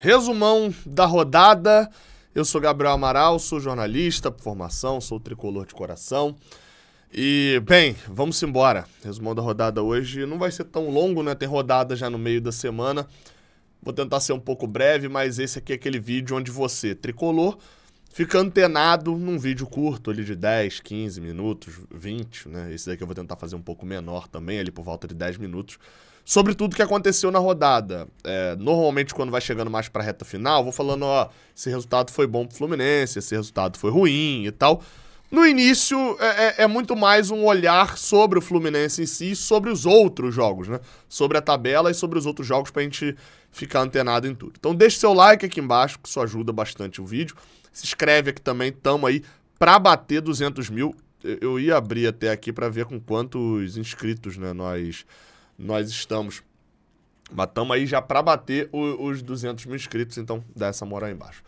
Resumão da rodada. Eu sou Gabriel Amaral, sou jornalista por formação, sou tricolor de coração. E, bem, vamos embora. Resumão da rodada hoje não vai ser tão longo, né? Tem rodada já no meio da semana. Vou tentar ser um pouco breve, mas esse aqui é aquele vídeo onde você, tricolor, fica antenado num vídeo curto ali de 10, 15 minutos, 20, né? Esse daqui eu vou tentar fazer um pouco menor também, ali por volta de 10 minutos sobre tudo que aconteceu na rodada. É, normalmente, quando vai chegando mais para a reta final, vou falando, ó, esse resultado foi bom para o Fluminense, esse resultado foi ruim e tal. No início, é, é, é muito mais um olhar sobre o Fluminense em si, sobre os outros jogos, né? Sobre a tabela e sobre os outros jogos para a gente ficar antenado em tudo. Então, deixe seu like aqui embaixo, que isso ajuda bastante o vídeo. Se inscreve aqui também, tamo aí para bater 200 mil. Eu ia abrir até aqui para ver com quantos inscritos né, nós nós estamos. Mas estamos aí já para bater o, os 200 mil inscritos, então dá essa moral aí embaixo.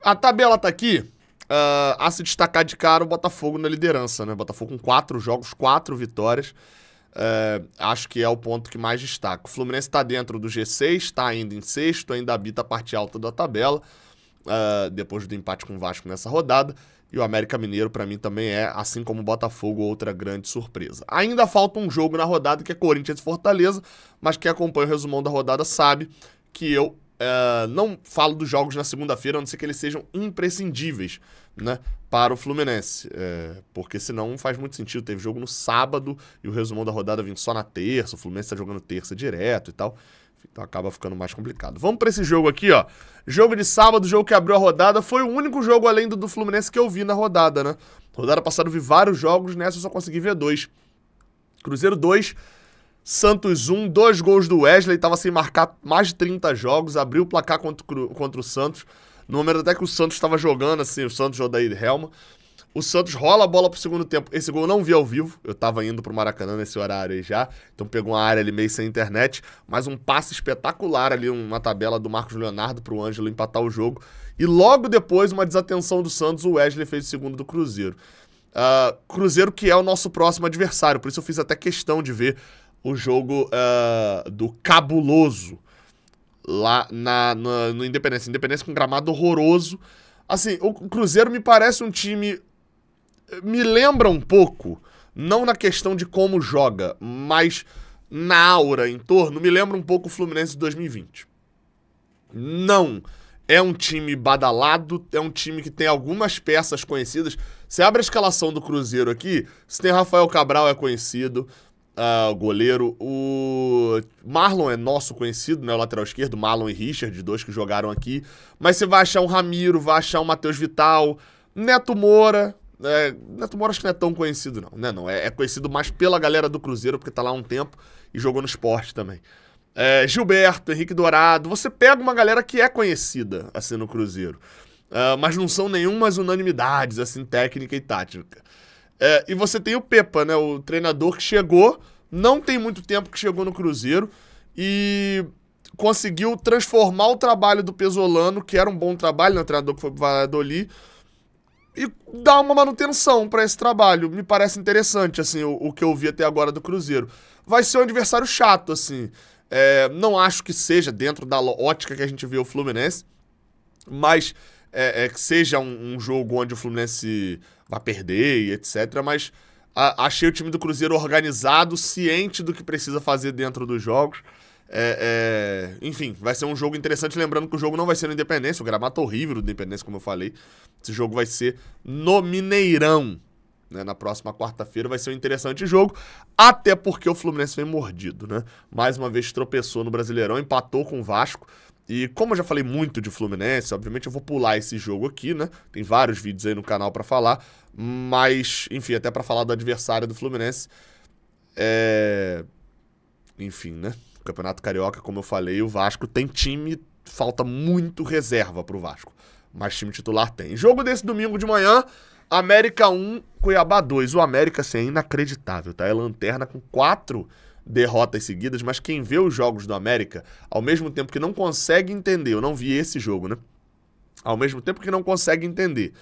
A tabela tá aqui. Uh, a se destacar de cara o Botafogo na liderança, né? Botafogo com quatro jogos, quatro vitórias. Uh, acho que é o ponto que mais destaca. O Fluminense está dentro do G6, está ainda em sexto, ainda habita a parte alta da tabela uh, depois do empate com o Vasco nessa rodada. E o América Mineiro, para mim, também é, assim como o Botafogo, outra grande surpresa. Ainda falta um jogo na rodada que é Corinthians e Fortaleza, mas quem acompanha o resumão da rodada sabe que eu uh, não falo dos jogos na segunda-feira, a não ser que eles sejam imprescindíveis né, para o Fluminense. É, porque senão não faz muito sentido. Teve jogo no sábado e o resumão da rodada vindo só na terça, o Fluminense está jogando terça direto e tal. Então acaba ficando mais complicado. Vamos para esse jogo aqui, ó. Jogo de sábado, jogo que abriu a rodada. Foi o único jogo além do, do Fluminense que eu vi na rodada, né? Rodada passada eu vi vários jogos, nessa eu só consegui ver dois. Cruzeiro 2, Santos 1, um, dois gols do Wesley, estava sem marcar mais de 30 jogos, abriu o placar contra, contra o Santos. No momento até que o Santos estava jogando, assim, o Santos jogou daí Helma. O Santos rola a bola pro segundo tempo. Esse gol eu não vi ao vivo. Eu tava indo pro Maracanã nesse horário aí já. Então pegou uma área ali meio sem internet. Mas um passe espetacular ali, uma tabela do Marcos Leonardo pro Ângelo empatar o jogo. E logo depois, uma desatenção do Santos, o Wesley fez o segundo do Cruzeiro. Uh, Cruzeiro que é o nosso próximo adversário. Por isso eu fiz até questão de ver o jogo uh, do Cabuloso lá na, na, no Independência. Independência com gramado horroroso. Assim, o Cruzeiro me parece um time me lembra um pouco, não na questão de como joga, mas na aura em torno, me lembra um pouco o Fluminense de 2020. Não é um time badalado, é um time que tem algumas peças conhecidas. Você abre a escalação do Cruzeiro aqui, você tem Rafael Cabral é conhecido, uh, goleiro, o Marlon é nosso conhecido, né, o lateral esquerdo, Marlon e Richard, dois que jogaram aqui, mas você vai achar um Ramiro, vai achar um Matheus Vital, Neto Moura, é, Neto Moura acho que não é tão conhecido, não, né? Não, é, é, conhecido mais pela galera do Cruzeiro, porque tá lá há um tempo e jogou no esporte também. É, Gilberto, Henrique Dourado, você pega uma galera que é conhecida, assim, no Cruzeiro. É, mas não são nenhumas unanimidades, assim, técnica e tática. É, e você tem o Pepa, né? O treinador que chegou, não tem muito tempo que chegou no Cruzeiro e conseguiu transformar o trabalho do Pesolano, que era um bom trabalho, né? O treinador que foi pro Valladolid e dar uma manutenção para esse trabalho. Me parece interessante, assim, o, o, que eu vi até agora do Cruzeiro. Vai ser um adversário chato, assim. É, não acho que seja dentro da ótica que a gente viu o Fluminense, mas é, é que seja um, um, jogo onde o Fluminense vai perder e etc. Mas a, achei o time do Cruzeiro organizado, ciente do que precisa fazer dentro dos jogos. É, é, enfim, vai ser um jogo interessante. Lembrando que o jogo não vai ser no Independência, o gramado horrível do Independência, como eu falei. Esse jogo vai ser no Mineirão. Né? Na próxima quarta-feira vai ser um interessante jogo, até porque o Fluminense vem mordido, né? Mais uma vez tropeçou no Brasileirão, empatou com o Vasco. E como eu já falei muito de Fluminense, obviamente eu vou pular esse jogo aqui, né? Tem vários vídeos aí no canal para falar, mas, enfim, até para falar do adversário do Fluminense. É. Enfim, né? Campeonato Carioca, como eu falei, o Vasco tem time, falta muito reserva pro Vasco. Mas time titular tem. Jogo desse domingo de manhã, América 1, Cuiabá 2. O América, assim, é inacreditável, tá? É lanterna com quatro derrotas seguidas, mas quem vê os jogos do América, ao mesmo tempo que não consegue entender, eu não vi esse jogo, né? Ao mesmo tempo que não consegue entender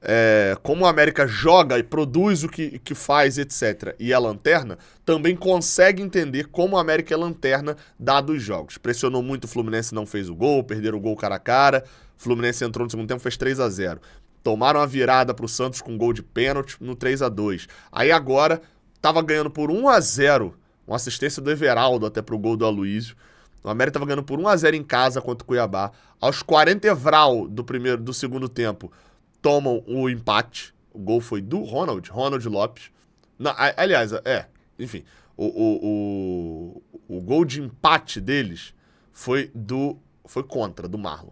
é, como a América joga e produz o que, que faz, etc., e é lanterna, também consegue entender como a América é lanterna, dado os jogos. Pressionou muito o Fluminense, não fez o gol, perderam o gol cara a cara. O Fluminense entrou no segundo tempo, fez 3 a 0 Tomaram a virada para o Santos com gol de pênalti no 3 a 2 Aí agora, estava ganhando por 1 a 0 uma assistência do Everaldo até pro gol do Aloysio. O América estava ganhando por 1 a 0 em casa contra o Cuiabá. Aos 40 Evral do primeiro do segundo tempo, tomam o empate. O gol foi do Ronald, Ronald Lopes. Na, aliás, é, enfim, o, o, o, o gol de empate deles foi do foi contra, do Marlon.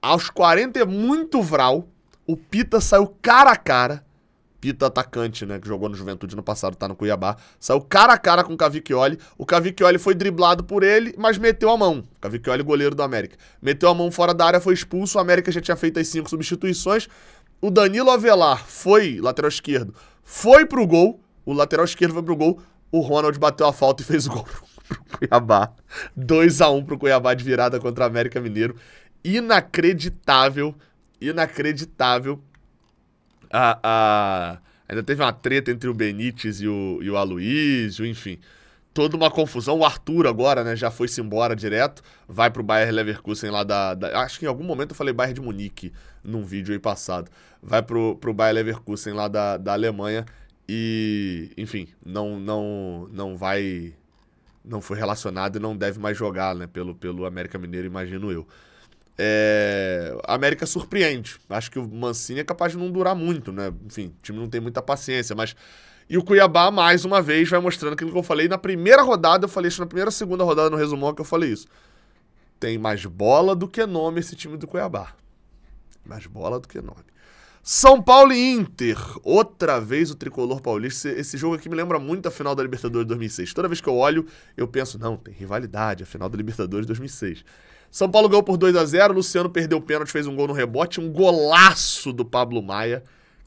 Aos 40 é muito vral, o Pita saiu cara a cara Pita atacante, né, que jogou no Juventude no passado, tá no Cuiabá, saiu cara a cara com o Cavicchioli. O Cavicchioli foi driblado por ele, mas meteu a mão. Cavicchioli, goleiro do América. Meteu a mão fora da área, foi expulso. O América já tinha feito as cinco substituições. O Danilo Avelar foi, lateral esquerdo, foi pro gol. O lateral esquerdo foi pro gol. O Ronald bateu a falta e fez o gol pro Cuiabá. 2 a 1 pro Cuiabá de virada contra o América Mineiro. Inacreditável, inacreditável a, a, ainda teve uma treta entre o Benítez e o, e o Aloysio, enfim. Toda uma confusão. O Arthur agora, né, já foi-se embora direto. Vai pro Bayern Leverkusen lá da, da, Acho que em algum momento eu falei Bayern de Munique num vídeo aí passado. Vai pro, pro Bayern Leverkusen lá da, da Alemanha. E, enfim, não, não, não vai. Não foi relacionado e não deve mais jogar, né? Pelo, pelo América Mineiro, imagino eu. É, a América surpreende. Acho que o Mancini é capaz de não durar muito, né? Enfim, o time não tem muita paciência, mas. E o Cuiabá, mais uma vez, vai mostrando aquilo que eu falei na primeira rodada. Eu falei isso na primeira segunda rodada no resumão que eu falei isso. Tem mais bola do que nome esse time do Cuiabá. Mais bola do que nome. São Paulo e Inter. Outra vez o tricolor paulista. Esse jogo aqui me lembra muito a final da Libertadores de 2006. Toda vez que eu olho, eu penso, não, tem rivalidade, a final da Libertadores de 2006. São Paulo ganhou por 2 a 0 Luciano perdeu o pênalti, fez um gol no rebote. Um golaço do Pablo Maia.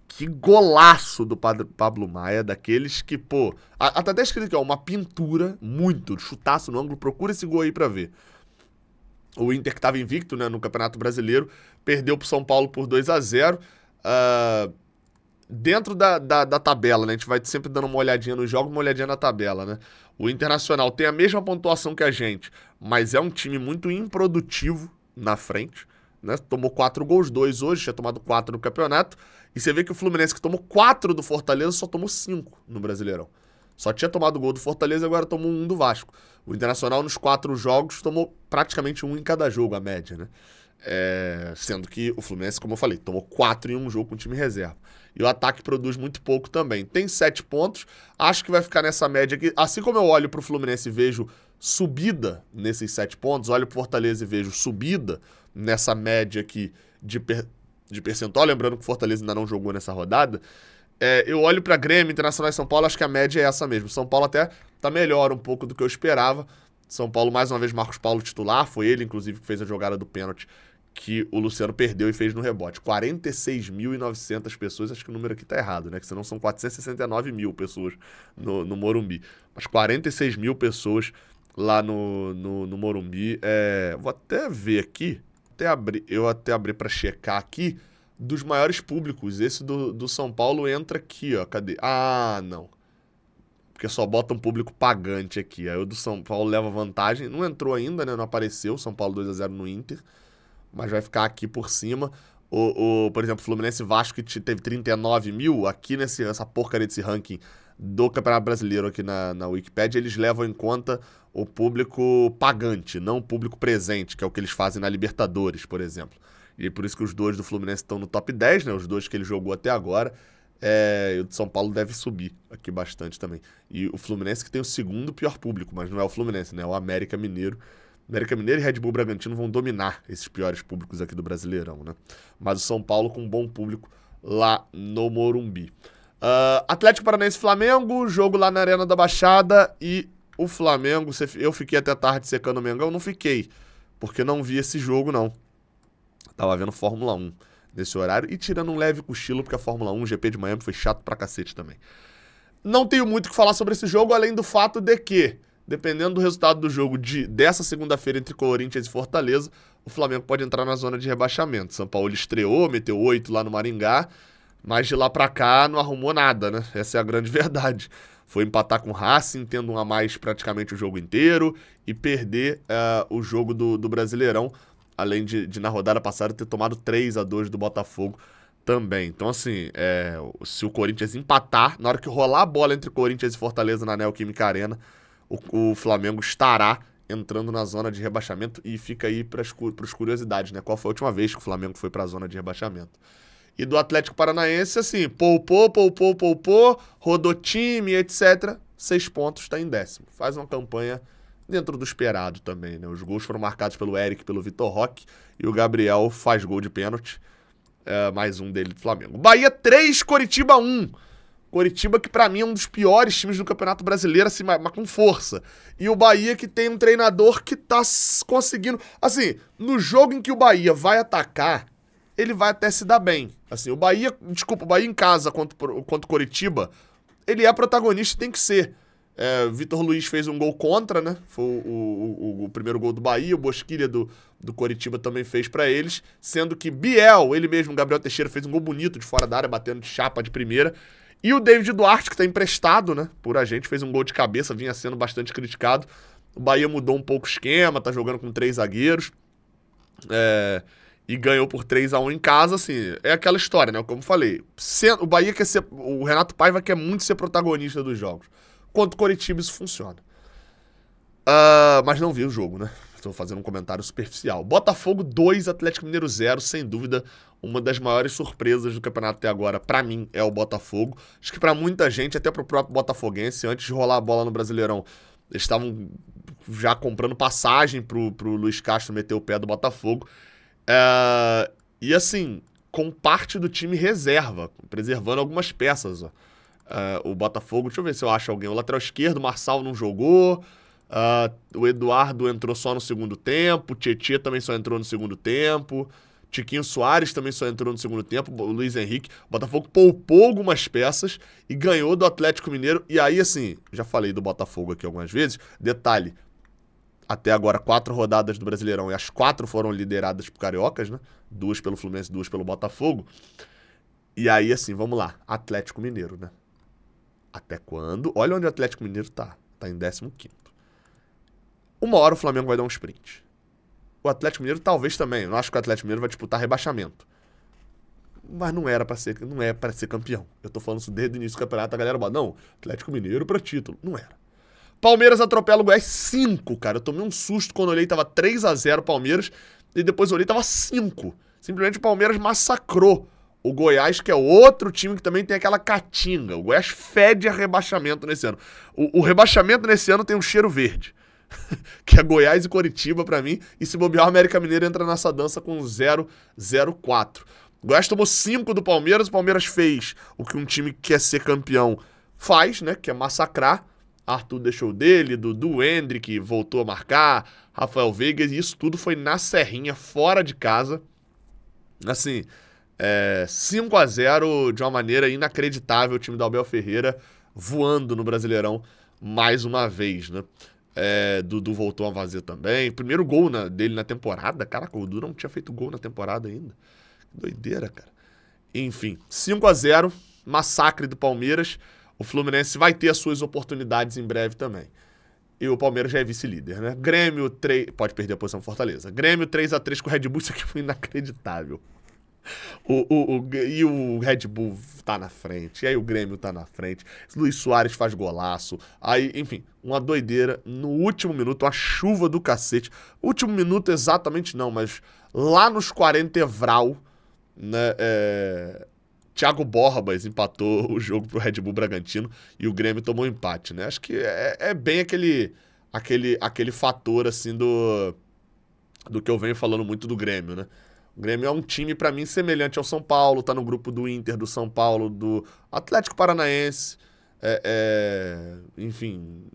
Que golaço do Padre Pablo Maia, daqueles que, pô. Tá até escrito aqui, ó, uma pintura, muito, chutaço no ângulo, procura esse gol aí pra ver. O Inter que tava invicto, né, no Campeonato Brasileiro, perdeu pro São Paulo por 2 a 0 uh, ah, Dentro da, da, da, tabela, né, a gente vai sempre dando uma olhadinha no jogo, uma olhadinha na tabela, né. O Internacional tem a mesma pontuação que a gente, mas é um time muito improdutivo na frente. Né? Tomou quatro gols, dois hoje, tinha tomado quatro no campeonato. E você vê que o Fluminense, que tomou quatro do Fortaleza, só tomou cinco no Brasileirão. Só tinha tomado gol do Fortaleza, agora tomou um do Vasco. O Internacional, nos quatro jogos, tomou praticamente um em cada jogo, a média, né? É... sendo que o Fluminense, como eu falei, tomou quatro em um jogo com time reserva. E o ataque produz muito pouco também. Tem sete pontos, acho que vai ficar nessa média aqui. Assim como eu olho para o Fluminense e vejo subida nesses sete pontos, olho para o Fortaleza e vejo subida nessa média aqui de, per de percentual. Lembrando que o Fortaleza ainda não jogou nessa rodada. É, eu olho para Grêmio, Internacional e São Paulo, acho que a média é essa mesmo. São Paulo até tá melhor um pouco do que eu esperava. São Paulo, mais uma vez, Marcos Paulo titular. Foi ele, inclusive, que fez a jogada do pênalti que o Luciano perdeu e fez no rebote. 46.900 pessoas, acho que o número aqui tá errado, né? Que senão são 469 mil pessoas no, no Morumbi. Mas 46 mil pessoas lá no, no, no Morumbi. É, vou até ver aqui, até abrir, eu até abri para checar aqui, dos maiores públicos. Esse do, do São Paulo entra aqui, ó. Cadê? Ah, não. Porque só bota um público pagante aqui. Aí o do São Paulo leva vantagem. Não entrou ainda, né? Não apareceu. São Paulo 2 a 0 no Inter mas vai ficar aqui por cima. O, o, por exemplo, Fluminense Vasco, que teve 39 mil, aqui nesse, nessa porcaria desse ranking do Campeonato Brasileiro aqui na, na Wikipedia, eles levam em conta o público pagante, não o público presente, que é o que eles fazem na Libertadores, por exemplo. E por isso que os dois do Fluminense estão no top 10, né? Os dois que ele jogou até agora. É, o de São Paulo deve subir aqui bastante também. E o Fluminense que tem o segundo pior público, mas não é o Fluminense, né? É o América Mineiro América Mineira e Red Bull Bragantino vão dominar esses piores públicos aqui do Brasileirão, né? Mas o São Paulo com um bom público lá no Morumbi. Uh, Atlético Paranaense Flamengo, jogo lá na Arena da Baixada e o Flamengo. Eu fiquei até tarde secando o Mengão, não fiquei, porque não vi esse jogo, não. Tava vendo Fórmula 1 nesse horário e tirando um leve cochilo, porque a Fórmula 1 GP de Miami foi chato pra cacete também. Não tenho muito o que falar sobre esse jogo, além do fato de que dependendo do resultado do jogo de, dessa segunda-feira entre Corinthians e Fortaleza, o Flamengo pode entrar na zona de rebaixamento. São Paulo estreou, meteu oito lá no Maringá, mas de lá para cá não arrumou nada, né? Essa é a grande verdade. Foi empatar com o Racing, tendo um a mais praticamente o jogo inteiro e perder uh, o jogo do, do Brasileirão, além de, de, na rodada passada ter tomado 3 a 2 do Botafogo também. Então, assim, é, se o Corinthians empatar, na hora que rolar a bola entre Corinthians e Fortaleza na Neoquímica Arena, o, o Flamengo estará entrando na zona de rebaixamento e fica aí para as curiosidades, né? Qual foi a última vez que o Flamengo foi para a zona de rebaixamento? E do Atlético Paranaense, assim, poupou, poupou, poupou, rodou time, etc. Seis pontos, está em décimo. Faz uma campanha dentro do esperado também, né? Os gols foram marcados pelo Eric, pelo Vitor Roque e o Gabriel faz gol de pênalti. É, mais um dele do Flamengo. Bahia 3, Coritiba 1. Coritiba, que para mim é um dos piores times do Campeonato Brasileiro, assim, mas, com força. E o Bahia, que tem um treinador que tá conseguindo. Assim, no jogo em que o Bahia vai atacar, ele vai até se dar bem. Assim, o Bahia, desculpa, o Bahia em casa contra, o Coritiba, ele é protagonista tem que ser. É, Vitor Luiz fez um gol contra, né? Foi o, o, o, o primeiro gol do Bahia, o Bosquilha do, do Coritiba também fez para eles, sendo que Biel, ele mesmo, Gabriel Teixeira, fez um gol bonito de fora da área, batendo de chapa de primeira. E o David Duarte, que está emprestado, né? Por a gente, fez um gol de cabeça, vinha sendo bastante criticado. O Bahia mudou um pouco o esquema, tá jogando com três zagueiros. É, e ganhou por 3 a 1 em casa, assim, é aquela história, né? Como eu falei, o Bahia quer ser. O Renato Paiva quer muito ser protagonista dos jogos. Quanto Coritiba isso funciona. Uh, mas não vi o jogo, né? estou fazendo um comentário superficial. Botafogo 2, Atlético Mineiro 0, sem dúvida, uma das maiores surpresas do campeonato até agora, para mim, é o Botafogo. Acho que para muita gente, até para o próprio botafoguense, antes de rolar a bola no Brasileirão, eles estavam já comprando passagem pro, o Luiz Castro meter o pé do Botafogo. É, e assim, com parte do time reserva, preservando algumas peças. É, o Botafogo, deixa eu ver se eu acho alguém. O lateral esquerdo, o Marçal não jogou. Uh, o Eduardo entrou só no segundo tempo, o Tietchan também só entrou no segundo tempo, Tiquinho Soares também só entrou no segundo tempo, o Luiz Henrique. O Botafogo poupou algumas peças e ganhou do Atlético Mineiro. E aí, assim, já falei do Botafogo aqui algumas vezes. Detalhe: até agora, quatro rodadas do Brasileirão e as quatro foram lideradas por cariocas, né? Duas pelo Fluminense, duas pelo Botafogo. E aí, assim, vamos lá: Atlético Mineiro, né? Até quando? Olha onde o Atlético Mineiro tá. Tá em 15. Uma hora o Flamengo vai dar um sprint. O Atlético Mineiro talvez também. Eu não acho que o Atlético Mineiro vai disputar rebaixamento. Mas não era para ser, não é para ser campeão. Eu tô falando isso desde o início do campeonato, a galera fala, não, Atlético Mineiro para título. Não era. Palmeiras atropela o Goiás 5, cara. Eu tomei um susto quando olhei, tava 3 a 0 Palmeiras, e depois olhei, tava 5. Simplesmente o Palmeiras massacrou o Goiás, que é outro time que também tem aquela catinga. O Goiás fede a rebaixamento nesse ano. O, o rebaixamento nesse ano tem um cheiro verde. que é Goiás e Coritiba para mim. E se bobear, o América Mineiro entra nessa dança com 0-0-4. O Goiás tomou 5 do Palmeiras. O Palmeiras fez o que um time que quer ser campeão faz, né? Que é massacrar. Arthur deixou dele, Dudu Hendrick voltou a marcar, Rafael Veiga, e isso tudo foi na Serrinha, fora de casa. Assim, é, 5 a 0 de uma maneira inacreditável, o time da Abel Ferreira voando no Brasileirão mais uma vez, né? É, Dudu voltou a fazer também. Primeiro gol na, dele na temporada. Caraca, o Dudu não tinha feito gol na temporada ainda. Que doideira, cara. Enfim, 5 a 0 massacre do Palmeiras. O Fluminense vai ter as suas oportunidades em breve também. E o Palmeiras já é vice-líder, né? Grêmio 3. Pode perder a posição Fortaleza. Grêmio 3 a 3 com o Red Bull, isso aqui foi inacreditável. O, o, o, e o Red Bull tá na frente, e aí o Grêmio tá na frente, Luiz Soares faz golaço, aí, enfim, uma doideira. No último minuto, a chuva do cacete. Último minuto exatamente não, mas lá nos 40 Evral, né, é... Thiago Borbas empatou o jogo pro Red Bull Bragantino e o Grêmio tomou empate, né? Acho que é, é bem aquele, aquele, aquele fator, assim, do, do que eu venho falando muito do Grêmio, né? O Grêmio é um time, para mim, semelhante ao São Paulo, tá no grupo do Inter, do São Paulo, do Atlético Paranaense. É, é, enfim,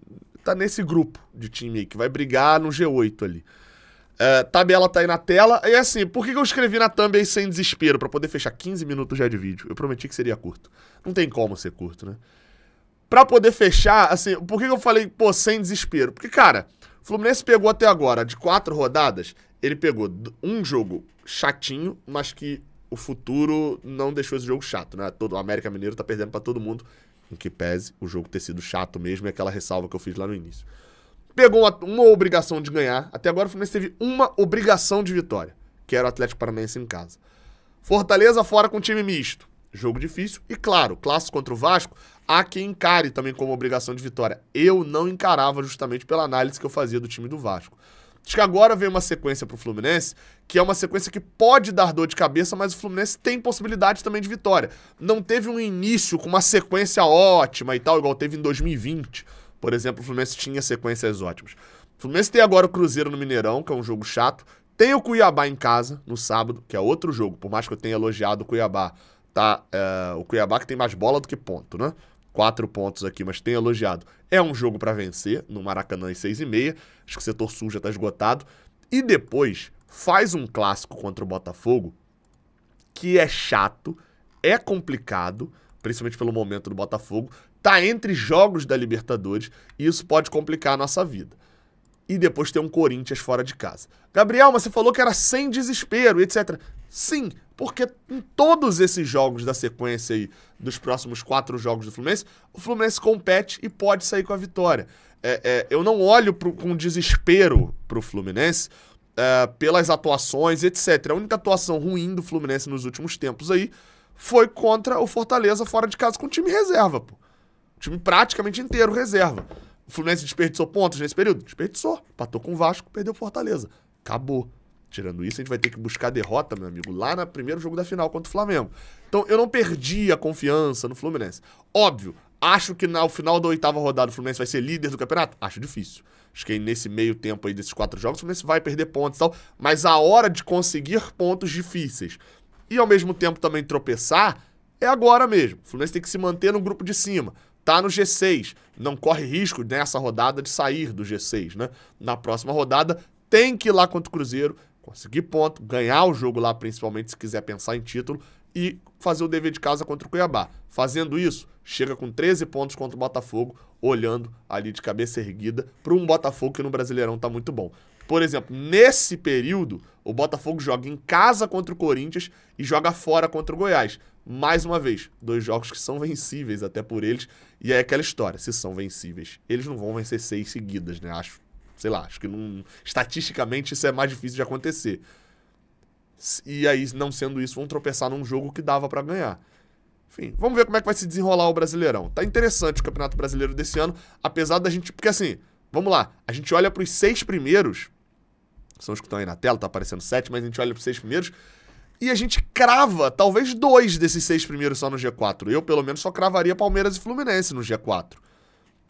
tá nesse grupo de time aí, que vai brigar no G8 ali. É, tabela tá aí na tela. E assim, por que eu escrevi na thumb aí sem desespero? para poder fechar 15 minutos já de vídeo. Eu prometi que seria curto. Não tem como ser curto, né? Pra poder fechar, assim, por que eu falei, pô, sem desespero? Porque, cara, o Fluminense pegou até agora, de quatro rodadas, ele pegou um jogo chatinho, mas que o futuro não deixou esse jogo chato, né? Todo, o América Mineiro tá perdendo para todo mundo, em que pese o jogo ter sido chato mesmo, é aquela ressalva que eu fiz lá no início. Pegou uma, uma obrigação de ganhar, até agora o Fluminense teve uma obrigação de vitória, que era o Atlético Paranaense em casa. Fortaleza fora com time misto, jogo difícil, e claro, clássico contra o Vasco, há quem encare também como obrigação de vitória. Eu não encarava justamente pela análise que eu fazia do time do Vasco. Acho que agora vem uma sequência pro Fluminense, que é uma sequência que pode dar dor de cabeça, mas o Fluminense tem possibilidade também de vitória. Não teve um início com uma sequência ótima e tal, igual teve em 2020. Por exemplo, o Fluminense tinha sequências ótimas. O Fluminense tem agora o Cruzeiro no Mineirão, que é um jogo chato. Tem o Cuiabá em casa no sábado, que é outro jogo. Por mais que eu tenha elogiado o Cuiabá, tá? É, o Cuiabá que tem mais bola do que ponto, né? quatro pontos aqui, mas tem elogiado. É um jogo para vencer no Maracanã em seis e meia. Acho que o setor sul já está esgotado. E depois faz um clássico contra o Botafogo que é chato, é complicado, principalmente pelo momento do Botafogo. Tá entre jogos da Libertadores e isso pode complicar a nossa vida. E depois tem um Corinthians fora de casa. Gabriel, mas você falou que era sem desespero, etc. Sim, porque em todos esses jogos da sequência aí, dos próximos quatro jogos do Fluminense, o Fluminense compete e pode sair com a vitória. É, é, eu não olho pro, com desespero pro Fluminense é, pelas atuações, etc. A única atuação ruim do Fluminense nos últimos tempos aí foi contra o Fortaleza fora de casa com o time reserva, pô. O time praticamente inteiro reserva. O Fluminense desperdiçou pontos nesse período? Desperdiçou. Patou com o Vasco, perdeu o Fortaleza. Acabou. Tirando isso, a gente vai ter que buscar derrota, meu amigo, lá no primeiro jogo da final contra o Flamengo. Então, eu não perdi a confiança no Fluminense. Óbvio, acho que no final da oitava rodada o Fluminense vai ser líder do campeonato? Acho difícil. Acho que nesse meio tempo aí desses quatro jogos, o Fluminense vai perder pontos e tal. Mas a hora de conseguir pontos difíceis e ao mesmo tempo também tropeçar é agora mesmo. O Fluminense tem que se manter no grupo de cima tá no G6, não corre risco nessa né, rodada de sair do G6, né? Na próxima rodada tem que ir lá contra o Cruzeiro conseguir ponto, ganhar o jogo lá, principalmente se quiser pensar em título, e fazer o dever de casa contra o Cuiabá. Fazendo isso, chega com 13 pontos contra o Botafogo, olhando ali de cabeça erguida para um Botafogo que no Brasileirão está muito bom. Por exemplo, nesse período, o Botafogo joga em casa contra o Corinthians e joga fora contra o Goiás. Mais uma vez, dois jogos que são vencíveis até por eles. E é aquela história: se são vencíveis, eles não vão vencer seis seguidas, né? Acho Sei lá, acho que não, estatisticamente isso é mais difícil de acontecer. E aí, não sendo isso, vão tropeçar num jogo que dava para ganhar. Enfim, vamos ver como é que vai se desenrolar o Brasileirão. Tá interessante o Campeonato Brasileiro desse ano, apesar da gente. Porque assim, vamos lá, a gente olha para os seis primeiros, são os que estão aí na tela, tá aparecendo sete, mas a gente olha para os seis primeiros e a gente crava talvez dois desses seis primeiros só no G4. Eu, pelo menos, só cravaria Palmeiras e Fluminense no G4.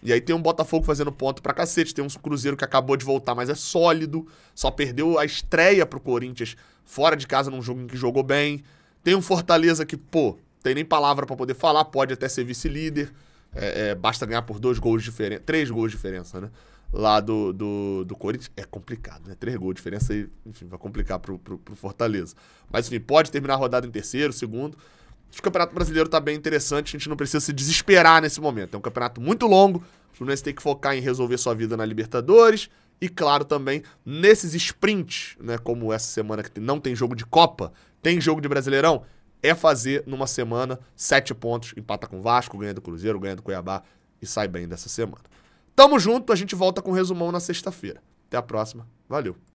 E aí tem um Botafogo fazendo ponto pra cacete, tem um Cruzeiro que acabou de voltar, mas é sólido, só perdeu a estreia pro Corinthians fora de casa num jogo em que jogou bem. Tem um Fortaleza que, pô, tem nem palavra para poder falar, pode até ser vice-líder, é, é, basta ganhar por dois gols de diferença, três gols de diferença, né? Lá do, do, do Corinthians é complicado, né? Três gols de diferença, enfim, vai complicar pro, pro, pro Fortaleza. Mas enfim, pode terminar a rodada em terceiro, segundo o Campeonato Brasileiro tá bem interessante, a gente não precisa se desesperar nesse momento. É um campeonato muito longo, o Fluminense tem que focar em resolver sua vida na Libertadores e, claro, também nesses sprints, né, como essa semana que não tem jogo de Copa, tem jogo de Brasileirão, é fazer numa semana sete pontos, empata com o Vasco, ganha do Cruzeiro, ganha do Cuiabá e sai bem dessa semana. Tamo junto, a gente volta com o resumão na sexta-feira. Até a próxima, valeu!